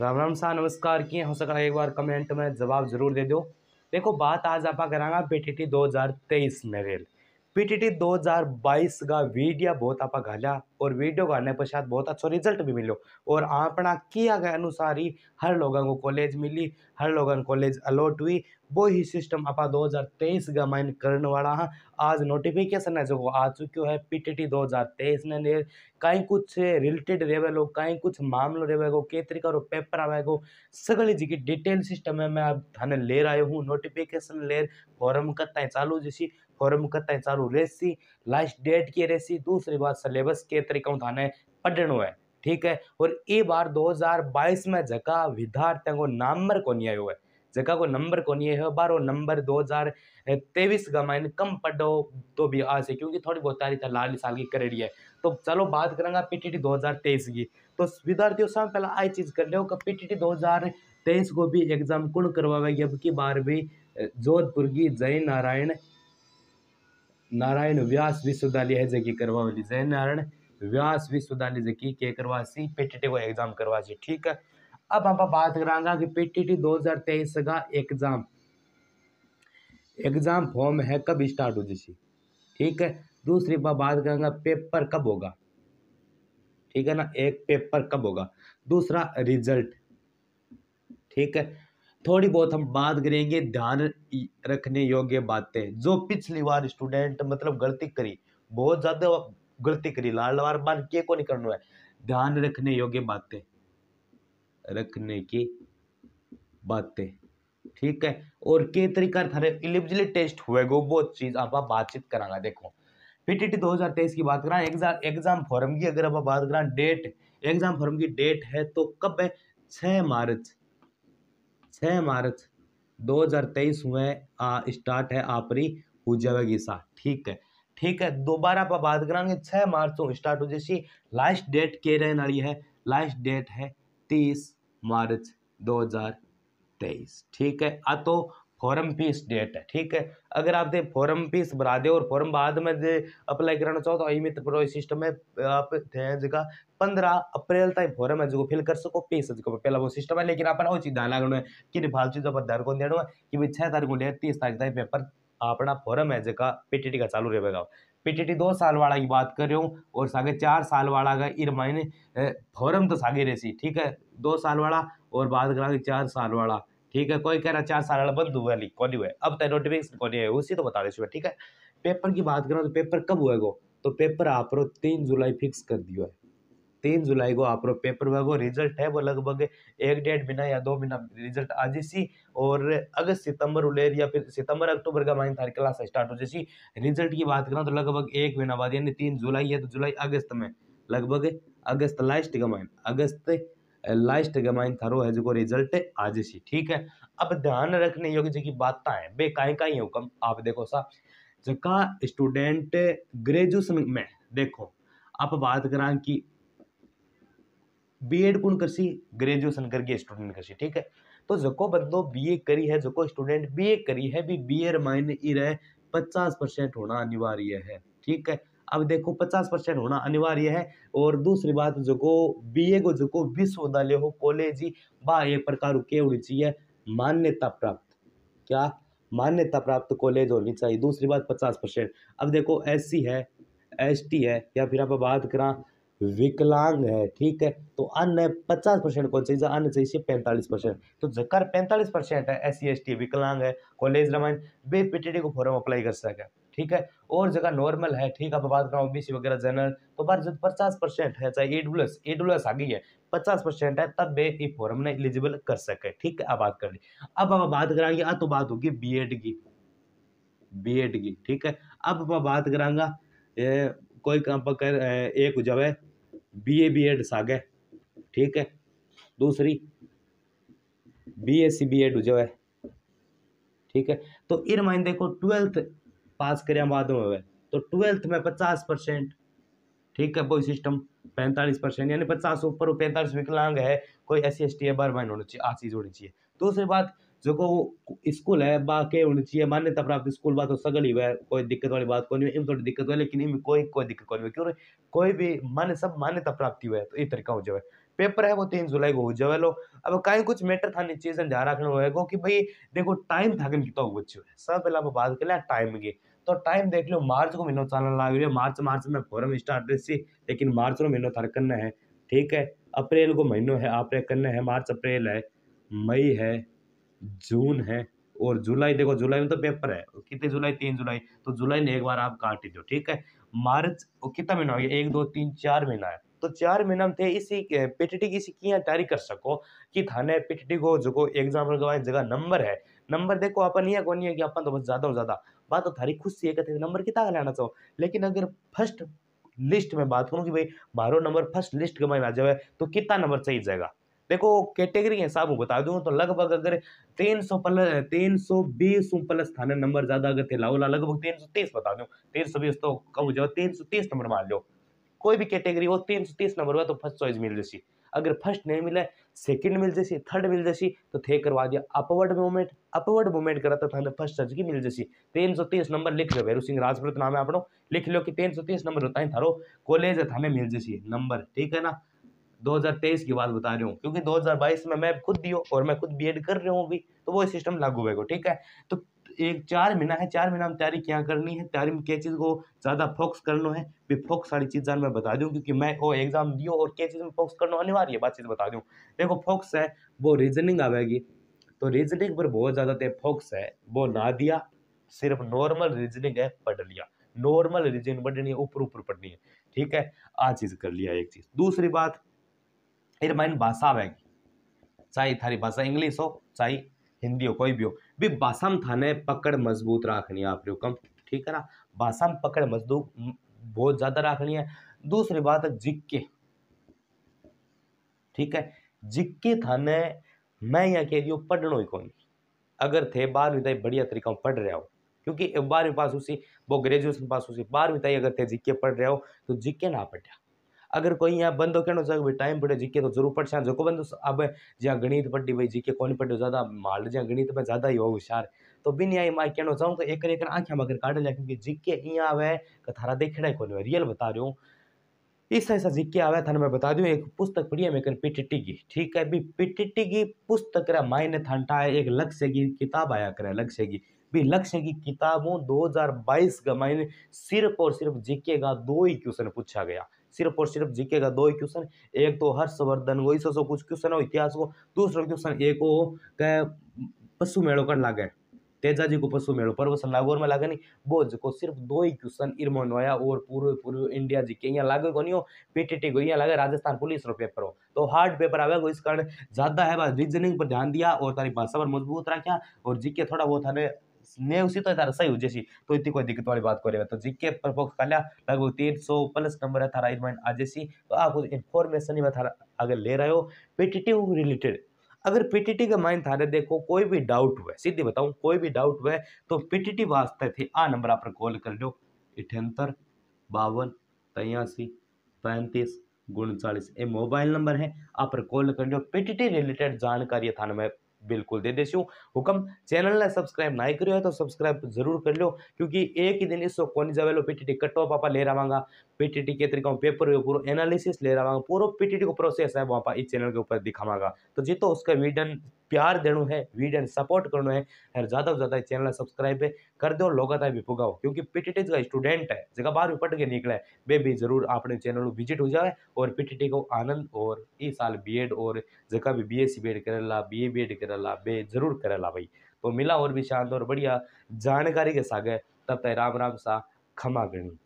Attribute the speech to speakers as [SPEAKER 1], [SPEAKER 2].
[SPEAKER 1] राम राम सा नमस्कार किए हो सका एक बार कमेंट में जवाब जरूर दे दो देखो बात आज आप दो हज़ार टी में रेल पीटीटी 2022 का वीडियो बहुत आप घाला और वीडियो घालने पश्चात बहुत अच्छा रिजल्ट भी मिलो और अपना किया गया अनुसार ही हर लोगों को कॉलेज मिली हर लोगों को कॉलेज अलॉट हुई वो ही सिस्टम आप 2023 का माइन करने वाला हाँ आज नोटिफिकेशन है जो आ चुको है पीटीटी 2023 ने कहीं कुछ रिलेटेड रेवे लोग कहीं कुछ मामलो रेवे को कई तरीका पेपर आवे को सगली जी की डिटेल सिस्टम है मैं अब थाने ले रहा हूँ नोटिफिकेशन लेर फॉरम कत्ता चालू जैसी फॉरम चारू रेसी लास्ट डेट की रेसी दूसरी बात सिलेबस के तरीकों थाने पढ़नो है ठीक है और ये बार 2022 में जगह विद्यार्थियों को नंबर को नहीं आयो है जगह को नंबर को नहीं है बारो नंबर दो हज़ार तेईस का मैंने कम पढ़ो तो भी आज है क्योंकि थोड़ी बहुत तारीख तारीफ लाली साल की करेड़ी है तो चलो बात करेंगे पीटीटी 2023 की तो विद्यार्थियों से पहले आई चीज़ कर लो कि पीटीटी 2023 को भी एग्जाम कौन करवाएगी अब की बार भी जोधपुर की जय नारायण नारायण व्यास विश्वविद्यालय है હે करवा करवावली जय नारायण व्यास विश्वविद्यालय जकी के करवा सी पीटीटी को एग्जाम करवा सी ठीक है अब आप बात करांगा कि पीटीटी 2023 का एग्जाम एग्जाम फॉर्म है कब स्टार्ट हो जैसी ठीक है दूसरी बात करांगा पेपर कब होगा ठीक है ना एक पेपर कब होगा दूसरा रिजल्ट ठीक है थोड़ी बहुत हम बात करेंगे ध्यान रखने योग्य बातें जो पिछली बार स्टूडेंट मतलब गलती करी बहुत ज़्यादा गलती करी लाल बार बार के को नहीं करना है ध्यान रखने योग्य बातें रखने की बातें ठीक है और के तरीका थारे इलिजिली टेस्ट गो वो चीज़ आप बातचीत कराना देखो पीटीटी 2023 की बात करा एग्जाम एग्जाम फॉर्म की अगर आप बात करा डेट एग्जाम फॉर्म की डेट है तो कब है छः मार्च छः मार्च 2023 में आ, स्टार्ट है आपरी हो जाएगी सा ठीक है ठीक है दोबारा आप बात करेंगे छः मार्च को तो स्टार्ट हो जैसी लास्ट डेट के रहने वाली है लास्ट डेट है तीस मार्च 2023 ठीक है आ तो फॉरम फीस डेट है ठीक है अगर आप दे फॉरम फीस भरा दे और फॉरम बाद में दे अप्लाई कराना चाहो तो अमित प्रो सिस्टम है आप थे जगह पंद्रह अप्रैल तक फॉरम है जो फिल कर सको फीस है जो पहला वो सिस्टम है लेकिन अपन वो चीज ध्यान लगना है कि फालतू चीज़ों पर ध्यान को देना है कि भाई छः तारीख को ले तीस तारीख तक पेपर अपना फॉरम है जगह पीटीटी का चालू रहेगा पीटीटी दो साल वाला की बात कर रहे हूँ और सागे चार साल वाला का इर मायने फॉरम तो सागे रहे ठीक है दो साल वाला और बात करा चार साल वाला ठीक है कोई कह रहा चार साल वाला बंद हुआ लीक कौन हुआ अब तक नोटिफिकेशन कौन है उसी तो बता सुबह ठीक है पेपर की बात करें तो पेपर कब हुआ गो तो पेपर आप रो तीन जुलाई फिक्स कर दिया है तीन जुलाई को आप पेपर हुआ गो रिजल्ट है वो लगभग एक डेढ़ महीना या दो महीना रिजल्ट आ जैसी और अगस्त सितंबर उलेर या फिर सितंबर अक्टूबर का माइन तारीख क्लास स्टार्ट हो जैसी रिजल्ट की बात करें तो लगभग एक महीना बाद यानी तीन जुलाई है तो जुलाई अगस्त में लगभग अगस्त लास्ट का माइन अगस्त लास्ट गमाइन थारो है जो रिजल्ट आज सी ठीक है अब ध्यान रखने योग्य जी बात है बे काई काई हुक्म आप देखो सा जका स्टूडेंट ग्रेजुएशन में देखो आप बात करा कि बीएड कौन कर सी ग्रेजुएशन कर करके स्टूडेंट कर सी ठीक है तो जको बंदो बीए करी है जको स्टूडेंट बीए करी है भी बीए माइन ई रहे पचास परसेंट होना अनिवार्य है ठीक है अब देखो पचास परसेंट होना अनिवार्य है और दूसरी बात जो को बी ए को जो को विश्वविद्यालय हो कॉलेज ही वह एक प्रकार के होनी चाहिए मान्यता प्राप्त क्या मान्यता प्राप्त कॉलेज होनी चाहिए दूसरी बात पचास परसेंट अब देखो एस है एस है या फिर आप बात करा विकलांग है ठीक है तो अन्य पचास परसेंट कौन चाहिए अन्य चाहिए पैंतालीस परसेंट तो जकर पैंतालीस परसेंट है एस सी विकलांग है कॉलेज रामायण बे पीटीडी को फॉर्म अप्लाई कर सके ठीक है और जगह नॉर्मल है ठीक है बात कराऊँ ओबीसी वगैरह जनरल तो बार जो पचास परसेंट है चाहे एडुलस एडुलस आ गई है पचास परसेंट है तब वे ये फॉर्म ने एलिजिबल कर सके ठीक है अब बात कर ली अब आप बात कराएंगे आ तो बात होगी बी एड की बी एड की ठीक है अब मैं बात करांगा कोई काम पर कर एक जब है बी ए बी एड सागे ठीक है दूसरी B S C B ed जो है ठीक है तो इन माइन देखो ट्वेल्थ पास करें बाद में हुए तो ट्वेल्थ में पचास परसेंट ठीक है कोई सिस्टम पैंतालीस परसेंट यानी पचास ऊपर वो पैंतालीस विकलांग है कोई एस सी एस टी है बार माइन होना चाहिए आ चीज़ e होनी चाहिए दूसरी बात जो को स्कूल है बाके होनी चाहिए मान्यता प्राप्त स्कूल बात तो सगल ही है कोई दिक्कत वाली बात को नहीं इम थोड़ी दिक्कत हुई लेकिन इम कोई कोई दिक्कत को नहीं क्यों कोई भी मान्य सब मान्यता प्राप्ति हुआ है तो ये तरीका हो जाए पेपर है वो तीन जुलाई को हो जाए लो अब कहीं कुछ मैटर नीचे से ध्यान रखना होगा कि भाई देखो टाइम था कितना तो बच्चो है सब पहले आप बात कर लें टाइम की तो टाइम देख लो मार्च को महीनों चलने लग रही है मार्च मार्च में फॉरम स्टार्ट रही लेकिन मार्च को महीनों थर करना है ठीक है अप्रैल को महीनों है आप करना है मार्च अप्रैल है मई है जून है और जुलाई देखो जुलाई में तो पेपर है कितने जुलाई तीन जुलाई तो जुलाई में एक बार आप काट ही दो ठीक है मार्च कितना महीना हो गया एक दो तीन चार महीना है तो चार महीना में थे इसी पीटीटी की सिक्कियाँ तैयारी कर सको कि थाने पीटीटी को जो एग्जाम लगवाए जगह नंबर है नंबर देखो अपन ये कौन है कि अपन तो बस ज़्यादा और ज़्यादा बात तो थारी खुद से कहते नंबर कितना लेना चाहो लेकिन अगर फर्स्ट लिस्ट में बात करूँ कि भाई बारह नंबर फर्स्ट लिस्ट के में आ जाए तो कितना नंबर चाहिए जाएगा देखो कैटेगरी के हिसाब में बता दूं तो लगभग अगर तीन सौ प्लस तीन सौ बीस प्लस थाने नंबर ज़्यादा अगर थे लाओला लगभग तीन सौ तीस बता दूं तीन सौ बीस तो कम हो जाओ तीन सौ तीस नंबर मान लो कोई भी कैटेगरी हो तीन सौ तीस नंबर हुआ तो फर्स्ट चॉइस मिल जैसी अगर फर्स्ट नहीं मिले सेकंड मिल जैसी थर्ड मिल जैसी तो थे करवा दिया अपवर्ड मूवमेंट अपवर्ड मूवमेंट करा तो थाने फर्स्ट चर्ज की मिल जैसी तीन सौ तीस नंबर लिख लो भैरू सिंह राजपूत नाम है आप लिख लो कि तीन सौ तीस नंबर होता है थारो कॉलेज है थाने तो मिल जैसी नंबर ठीक है ना 2023 की बात बता रहे हूँ क्योंकि 2022 में मैं खुद दियो और मैं खुद बी कर रहा हूँ अभी तो वो सिस्टम लागू होगा ठीक है तो एक चार महीना है चार महीना में तैयारी क्या करनी है तैयारी में क्या चीज़ को ज़्यादा फोकस करना है भी फोकस सारी चीज़ मैं बता दूँ क्योंकि मैं वो एग्जाम दियो और क्या चीज़ में फोकस करना अनिवार्य है बात चीज़ बता दूँ देखो फोकस है वो रीजनिंग आवेगी तो रीजनिंग पर बहुत ज़्यादा फोकस है वो ना दिया सिर्फ नॉर्मल रीजनिंग है पढ़ लिया नॉर्मल रीजनिंग पढ़नी है ऊपर ऊपर पढ़नी है ठीक है आ चीज़ कर लिया एक चीज़ दूसरी बात फिर भाषा आवेगी चाहे थारी भाषा इंग्लिश हो चाहे हिंदी हो कोई भी हो भी बासम थाने पकड़ मजबूत रखनी है आप लोग ठीक है ना बासम पकड़ मजबूत बहुत ज़्यादा रखनी है दूसरी बात है जिक्के ठीक है जिक्के थाने मैं यहाँ कह रही हूँ पढ़नो ही कौन अगर थे बारहवीं तक बढ़िया तरीका पढ़ रहे हो क्योंकि बारहवीं पास उसी वो ग्रेजुएशन पास उसी बारहवीं तक अगर थे जिक्के पढ़ रहे हो तो जिक्के ना पढ़ा अगर कोई यहाँ बंदो कहना चयो भई टाइम पढ़ियो जीके तो जरूर पढ़ छा जेको बंदो अब जहाँ गणित पढ़ी भाई जीके कोन पढ़ियो ज़्यादा माल जहाँ गणित में ज़्यादा ही हो होशियार तो बिन आई मैं कहना चाहूँ तो एक एक आँखें मगर काट लिया क्योंकि जीके इं आवे थारा देखना ही कोई रियल बता रहा ऐसा ऐसा जिक्के आवे थाने मैं बता दूँ एक पुस्तक पढ़ी है मैं कहीं पीटीटी की ठीक है भी पीटीटी की पुस्तक रहा मायने थानटा है एक लक्ष्य की किताब आया करे लक्ष्य की भी लक्ष्य की किताबों 2022 का मायने सिर्फ और सिर्फ जीके का दो ही क्वेश्चन पूछा गया सिर्फ और सिर्फ जीके का दो ही क्वेश्चन एक तो हर्षवर्धन वो इस कुछ क्वेश्चन हो इतिहास को दूसरा क्वेश्चन एक हो कह पशु मेड़ो कर लागे तेजा जी को पशु मेड़ो पर वो सलागौर में लागे नहीं वो जो सिर्फ दो ही क्वेश्चन इरमोन होया और पूरे पूरे इंडिया जी के यहाँ लागे को नहीं हो पीटीटी को यहाँ लागे राजस्थान पुलिस रो पेपर हो तो हार्ड पेपर आवेगा इस कारण ज़्यादा है बस रीजनिंग पर ध्यान दिया और तारी भाषा पर मजबूत रखा और जी थोड़ा बहुत हमें મે ઉસી તો થાય સહી ઉજેસી તો ઇતકો કોઈ દિકત વાળી વાત કો રે તો જીકે પરપોક્સ કાલા લગભગ 300 પ્લસ નંબર આ થરાઈન આજેસી તો આપકો ઇન્ફોર્મેશન નહી થારા અગર લે રયો પીટીટી્યુ રિલેટેડ અગર પીટીટી કા મન થારે દેખો કોઈ ભી ડાઉટ હોય સીધી બતાઉ કોઈ ભી ડાઉટ હોય તો પીટીટી વાસ્તે થે આ નંબર પર કોલ કર લો 78 52 83 35 * 49 એ મોબાઈલ નંબર હે આપર કોલ કરજો પીટીટી રિલેટેડ જાણકારી થાને મે बिल्कुल दे देसी हुक्म चैनल ने सब्सक्राइब ना करो है तो सब्सक्राइब जरूर कर लो क्योंकि एक ही दिन इसको कौन जावेलो पीटी टिकट तो पापा ले रहा पीटीटी के तरीका पेपर पूरा एनालिसिस ले रहा हूँ पूरा पीटीटी को प्रोसेस है वहाँ पर इस चैनल के ऊपर दिखावागा तो जी तो उसका वीडन प्यार देना है वीडन सपोर्ट करना है और ज़्यादा से ज़्यादा चैनल सब्सक्राइब कर दो लोग भी पुगाओ क्योंकि पीटीटी का स्टूडेंट है जगह भी पढ़ के है वे भी जरूर अपने चैनल विजिट हो जाए और पीटीटी को आनंद और इस साल एड और जगह भी बी बीएड करेला बी एड करेला बे जरूर करेला भाई तो मिला और भी शांत और बढ़िया जानकारी के सागे तब तक राम राम सा खमा गणी